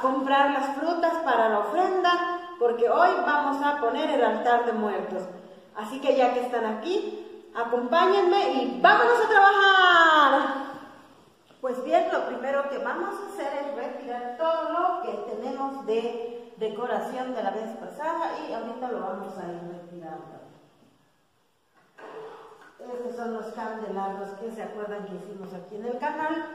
comprar las frutas para la ofrenda, porque hoy vamos a poner el altar de muertos. Así que ya que están aquí, acompáñenme y vámonos a trabajar. Pues bien, lo primero que vamos a hacer es retirar todo lo que tenemos de decoración de la vez pasada y ahorita lo vamos a ir retirando. Estos son los candelabros que se acuerdan que hicimos aquí en el canal.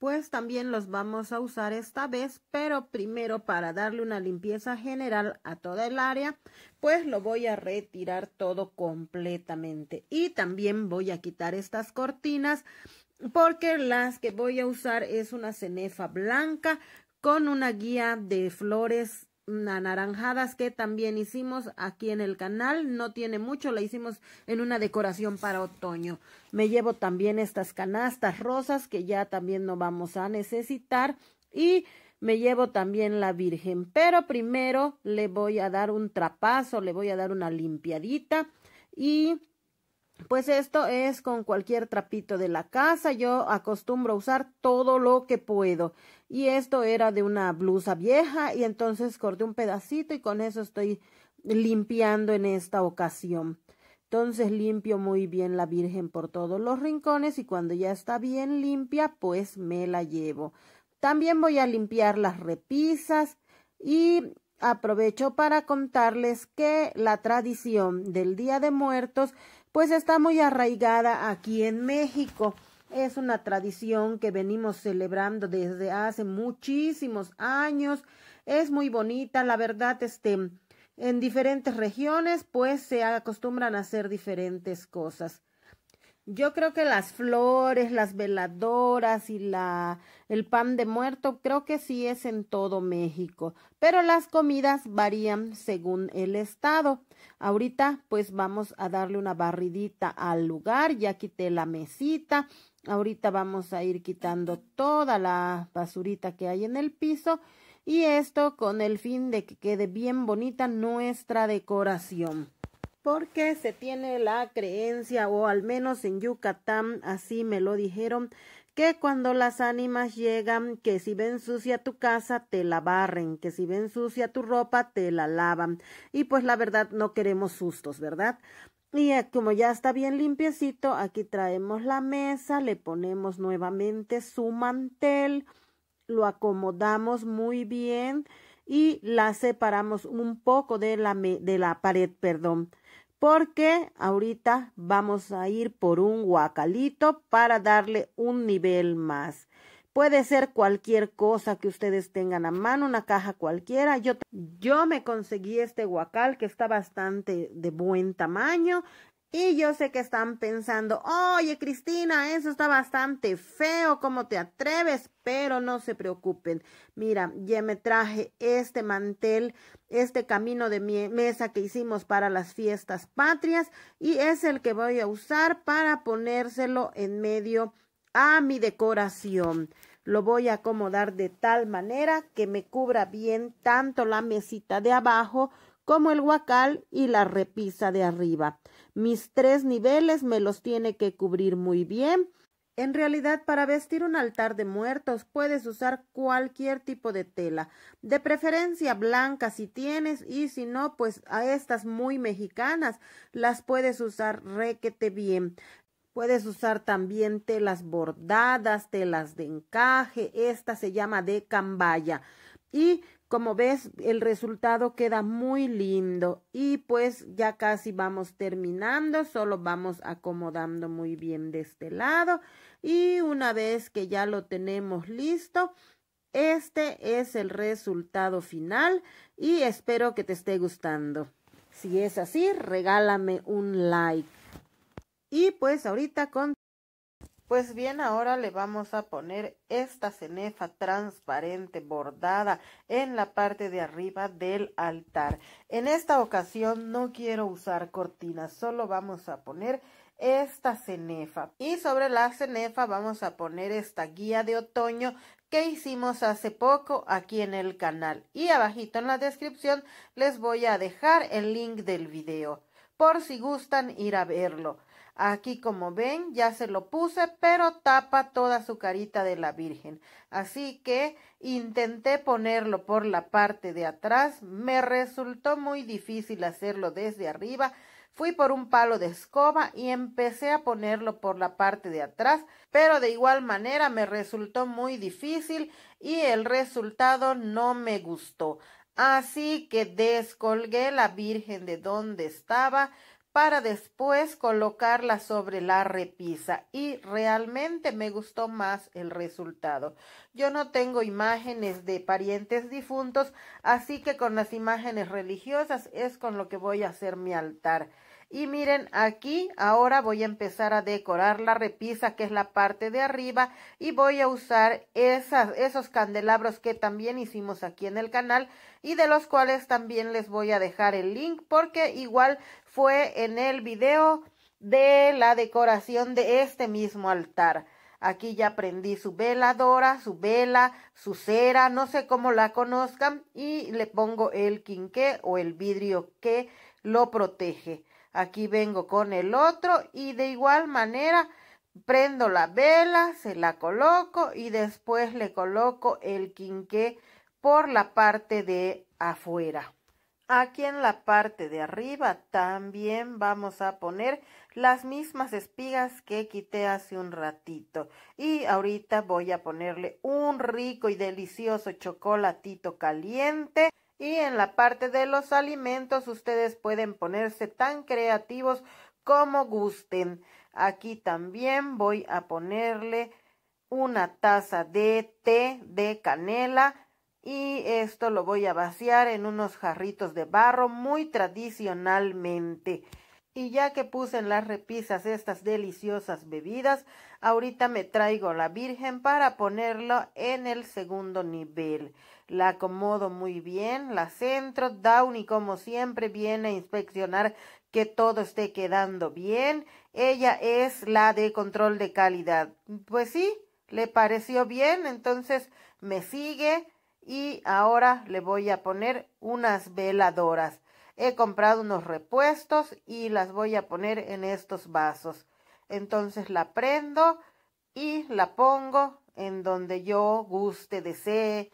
pues también los vamos a usar esta vez, pero primero para darle una limpieza general a toda el área, pues lo voy a retirar todo completamente. Y también voy a quitar estas cortinas, porque las que voy a usar es una cenefa blanca con una guía de flores anaranjadas que también hicimos aquí en el canal. No tiene mucho, la hicimos en una decoración para otoño. Me llevo también estas canastas rosas que ya también no vamos a necesitar. Y me llevo también la Virgen. Pero primero le voy a dar un trapazo, le voy a dar una limpiadita. Y pues esto es con cualquier trapito de la casa. Yo acostumbro a usar todo lo que puedo. Y esto era de una blusa vieja y entonces corté un pedacito y con eso estoy limpiando en esta ocasión. Entonces limpio muy bien la Virgen por todos los rincones y cuando ya está bien limpia, pues me la llevo. También voy a limpiar las repisas y aprovecho para contarles que la tradición del Día de Muertos pues está muy arraigada aquí en México. Es una tradición que venimos celebrando desde hace muchísimos años. Es muy bonita, la verdad, este, en diferentes regiones, pues se acostumbran a hacer diferentes cosas. Yo creo que las flores, las veladoras y la el pan de muerto creo que sí es en todo México, pero las comidas varían según el estado. Ahorita pues vamos a darle una barridita al lugar, ya quité la mesita. Ahorita vamos a ir quitando toda la basurita que hay en el piso y esto con el fin de que quede bien bonita nuestra decoración porque se tiene la creencia, o al menos en Yucatán así me lo dijeron, que cuando las ánimas llegan, que si ven sucia tu casa, te la barren, que si ven sucia tu ropa, te la lavan. Y pues la verdad no queremos sustos, ¿verdad? Y eh, como ya está bien limpiecito, aquí traemos la mesa, le ponemos nuevamente su mantel, lo acomodamos muy bien y la separamos un poco de la, de la pared, perdón porque ahorita vamos a ir por un guacalito para darle un nivel más. Puede ser cualquier cosa que ustedes tengan a mano, una caja cualquiera. Yo, yo me conseguí este guacal que está bastante de buen tamaño. Y yo sé que están pensando, oye Cristina, eso está bastante feo, ¿cómo te atreves? Pero no se preocupen. Mira, ya me traje este mantel, este camino de mesa que hicimos para las fiestas patrias y es el que voy a usar para ponérselo en medio a mi decoración. Lo voy a acomodar de tal manera que me cubra bien tanto la mesita de abajo como el guacal y la repisa de arriba mis tres niveles me los tiene que cubrir muy bien. En realidad, para vestir un altar de muertos puedes usar cualquier tipo de tela, de preferencia blanca si tienes y si no, pues a estas muy mexicanas las puedes usar requete bien. Puedes usar también telas bordadas, telas de encaje, esta se llama de cambaya. Y como ves, el resultado queda muy lindo y pues ya casi vamos terminando, solo vamos acomodando muy bien de este lado y una vez que ya lo tenemos listo, este es el resultado final y espero que te esté gustando. Si es así, regálame un like. Y pues ahorita con pues bien, ahora le vamos a poner esta cenefa transparente bordada en la parte de arriba del altar. En esta ocasión no quiero usar cortinas, solo vamos a poner esta cenefa y sobre la cenefa vamos a poner esta guía de otoño que hicimos hace poco aquí en el canal y abajito en la descripción les voy a dejar el link del video por si gustan ir a verlo. Aquí como ven ya se lo puse pero tapa toda su carita de la Virgen. Así que intenté ponerlo por la parte de atrás. Me resultó muy difícil hacerlo desde arriba. Fui por un palo de escoba y empecé a ponerlo por la parte de atrás, pero de igual manera me resultó muy difícil y el resultado no me gustó. Así que descolgué la Virgen de donde estaba para después colocarla sobre la repisa y realmente me gustó más el resultado. Yo no tengo imágenes de parientes difuntos, así que con las imágenes religiosas es con lo que voy a hacer mi altar. Y miren aquí, ahora voy a empezar a decorar la repisa que es la parte de arriba y voy a usar esas, esos candelabros que también hicimos aquí en el canal y de los cuales también les voy a dejar el link porque igual fue en el video de la decoración de este mismo altar. Aquí ya prendí su veladora, su vela, su cera, no sé cómo la conozcan, y le pongo el quinqué o el vidrio que lo protege aquí vengo con el otro y de igual manera prendo la vela, se la coloco y después le coloco el quinqué por la parte de afuera. Aquí en la parte de arriba también vamos a poner las mismas espigas que quité hace un ratito. Y ahorita voy a ponerle un rico y delicioso chocolatito caliente y en la parte de los alimentos ustedes pueden ponerse tan creativos como gusten. Aquí también voy a ponerle una taza de té de canela y esto lo voy a vaciar en unos jarritos de barro muy tradicionalmente. Y ya que puse en las repisas estas deliciosas bebidas, ahorita me traigo la virgen para ponerlo en el segundo nivel. La acomodo muy bien, la centro, Downey como siempre viene a inspeccionar que todo esté quedando bien. Ella es la de control de calidad. Pues sí, le pareció bien, entonces me sigue y ahora le voy a poner unas veladoras. He comprado unos repuestos y las voy a poner en estos vasos. Entonces la prendo y la pongo en donde yo guste, desee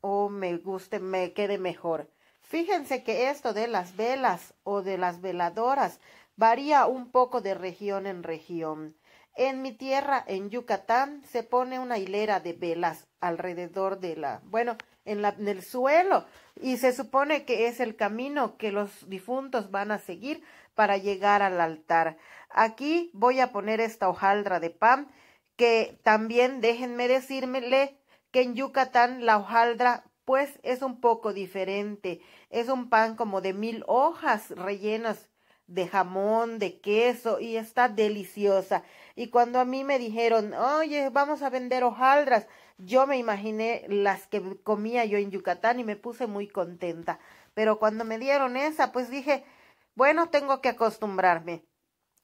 o me guste, me quede mejor. Fíjense que esto de las velas o de las veladoras varía un poco de región en región. En mi tierra, en Yucatán, se pone una hilera de velas alrededor de la, bueno, en, la, el suelo y se supone que es el camino que los difuntos van a seguir para llegar al altar. Aquí voy a poner esta hojaldra de pan que también déjenme decírmele que en Yucatán la hojaldra pues es un poco diferente. Es un pan como de mil hojas rellenas de jamón, de queso y está deliciosa. Y cuando a mí me dijeron, oye, vamos a vender hojaldras, yo me imaginé las que comía yo en Yucatán y me puse muy contenta. Pero cuando me dieron esa, pues dije, bueno, tengo que acostumbrarme.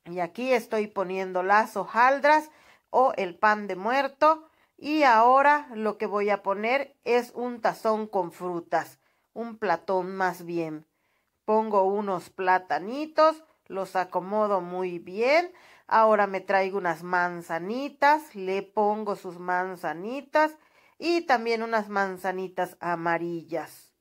Y aquí estoy poniendo las hojaldras o el pan de muerto. Y ahora lo que voy a poner es un tazón con frutas, un platón más bien. Pongo unos platanitos, los acomodo muy bien. Ahora me traigo unas manzanitas, le pongo sus manzanitas y también unas manzanitas amarillas.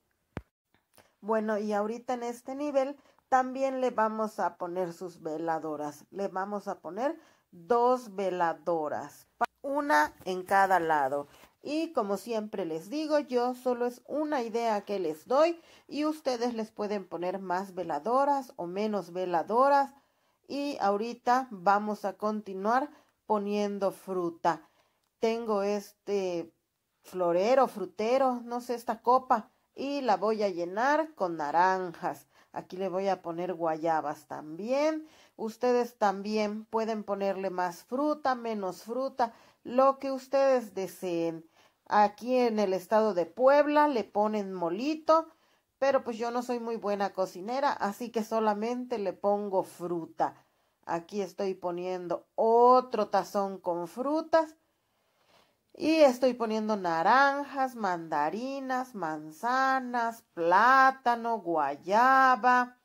Bueno, y ahorita en este nivel también le vamos a poner sus veladoras. Le vamos a poner dos veladoras, una en cada lado. Y como siempre les digo, yo solo es una idea que les doy y ustedes les pueden poner más veladoras o menos veladoras y ahorita vamos a continuar poniendo fruta. Tengo este florero, frutero, no sé, esta copa y la voy a llenar con naranjas. Aquí le voy a poner guayabas también. Ustedes también pueden ponerle más fruta, menos fruta, lo que ustedes deseen. Aquí en el estado de Puebla le ponen molito pero pues yo no soy muy buena cocinera, así que solamente le pongo fruta. Aquí estoy poniendo otro tazón con frutas y estoy poniendo naranjas, mandarinas, manzanas, plátano, guayaba.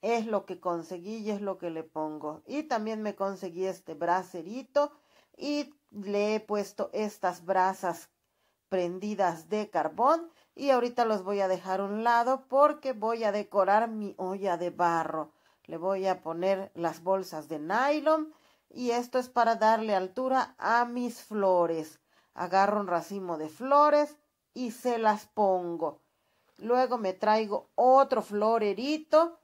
Es lo que conseguí y es lo que le pongo. Y también me conseguí este bracerito y le he puesto estas brasas prendidas de carbón y ahorita los voy a dejar a un lado porque voy a decorar mi olla de barro. Le voy a poner las bolsas de nylon y esto es para darle altura a mis flores. Agarro un racimo de flores y se las pongo. Luego me traigo otro florerito,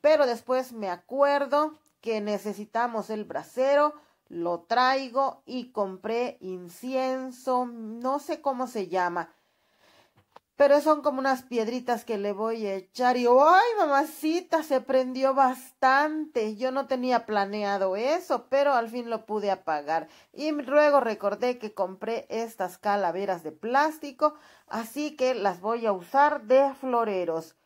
pero después me acuerdo que necesitamos el brasero, lo traigo y compré incienso, no sé cómo se llama, pero son como unas piedritas que le voy a echar y ¡ay, mamacita! Se prendió bastante. Yo no tenía planeado eso, pero al fin lo pude apagar. Y luego recordé que compré estas calaveras de plástico, así que las voy a usar de floreros.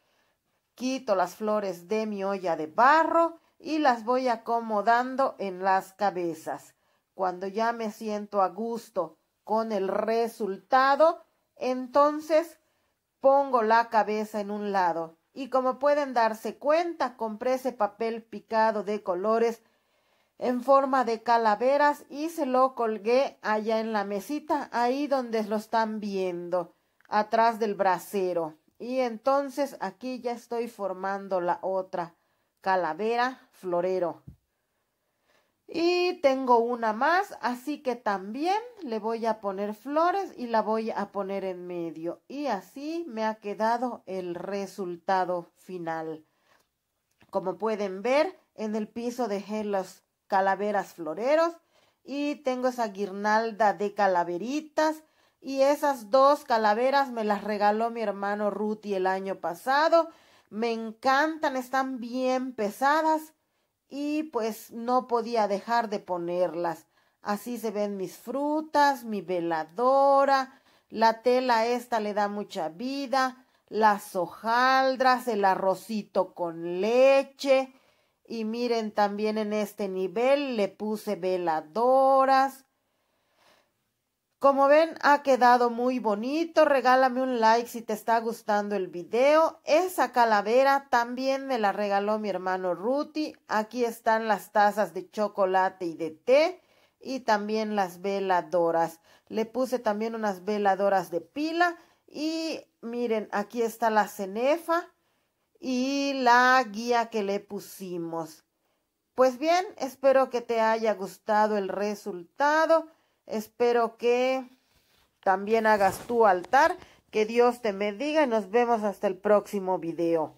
Quito las flores de mi olla de barro y las voy acomodando en las cabezas. Cuando ya me siento a gusto con el resultado, entonces pongo la cabeza en un lado y como pueden darse cuenta compré ese papel picado de colores en forma de calaveras y se lo colgué allá en la mesita, ahí donde lo están viendo, atrás del brasero. Y entonces aquí ya estoy formando la otra calavera florero. Y tengo una más, así que también le voy a poner flores y la voy a poner en medio. Y así me ha quedado el resultado final. Como pueden ver, en el piso dejé las calaveras floreros y tengo esa guirnalda de calaveritas. Y esas dos calaveras me las regaló mi hermano Ruti el año pasado. Me encantan, están bien pesadas y pues no podía dejar de ponerlas. Así se ven mis frutas, mi veladora, la tela esta le da mucha vida, las hojaldras, el arrocito con leche. Y miren también en este nivel le puse veladoras, como ven, ha quedado muy bonito. Regálame un like si te está gustando el video. Esa calavera también me la regaló mi hermano Ruti. Aquí están las tazas de chocolate y de té y también las veladoras. Le puse también unas veladoras de pila y miren, aquí está la cenefa y la guía que le pusimos. Pues bien, espero que te haya gustado el resultado. Espero que también hagas tu altar. Que Dios te bendiga y nos vemos hasta el próximo video.